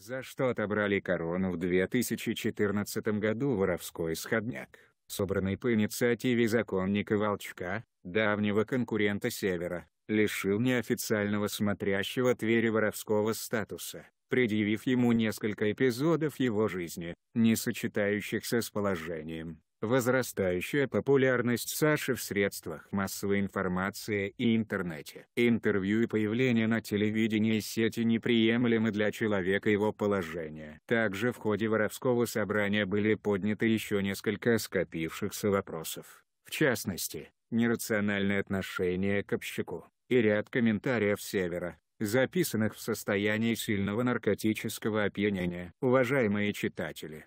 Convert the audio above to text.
За что отобрали корону в 2014 году воровской сходняк, собранный по инициативе законника Волчка, давнего конкурента Севера, лишил неофициального смотрящего Твери воровского статуса, предъявив ему несколько эпизодов его жизни, не сочетающихся с положением. Возрастающая популярность Саши в средствах массовой информации и интернете. Интервью и появление на телевидении и сети неприемлемы для человека его положения. Также в ходе воровского собрания были подняты еще несколько скопившихся вопросов. В частности, нерациональное отношение к общику и ряд комментариев севера записанных в состоянии сильного наркотического опьянения. Уважаемые читатели,